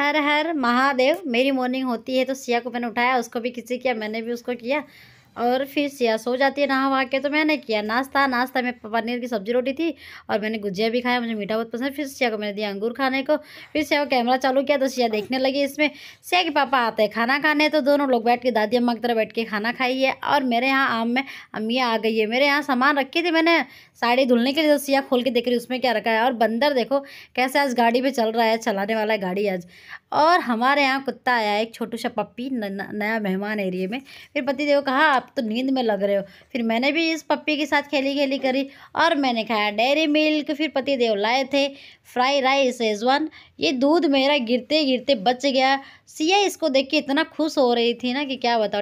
हर हर महादेव मेरी मॉर्निंग होती है तो सिया को मैंने उठाया उसको भी किसी किया मैंने भी उसको किया और फिर सिया सो जाती है नहा वहा के तो मैंने किया नाश्ता नाश्ता में पनीर की सब्जी रोटी थी और मैंने गुजिया भी खाया मुझे मीठा बहुत पसंद फिर सिया को मैंने दिया अंगूर खाने को फिर सिया को कैमरा चालू किया तो सिया देखने लगी इसमें सिया के पापा आते हैं खाना खाने तो दोनों लोग बैठ के दादी अम्मा की तरह बैठ के खाना खाई है और मेरे यहाँ आम में अम्मी आ गई है मेरे यहाँ सामान रखी थी मैंने साड़ी धुलने के लिए तो सिया खोल के देख रही उसमें क्या रखा है और बंदर देखो कैसे आज गाड़ी पर चल रहा है चलाने वाला है गाड़ी आज और हमारे यहाँ कुत्ता आया एक छोटू सा पप्पी नया मेहमान एरिए में फिर पति देव कहा आप तो नींद में लग रहे हो फिर मैंने भी इस पप्पी के साथ खेली खेली करी और मैंने खाया डेयरी मिल्क फिर पति देव लाए थे फ्राई राइस एजवान ये दूध मेरा गिरते गिरते बच गया सिया इसको देख के इतना खुश हो रही थी ना कि क्या बताओ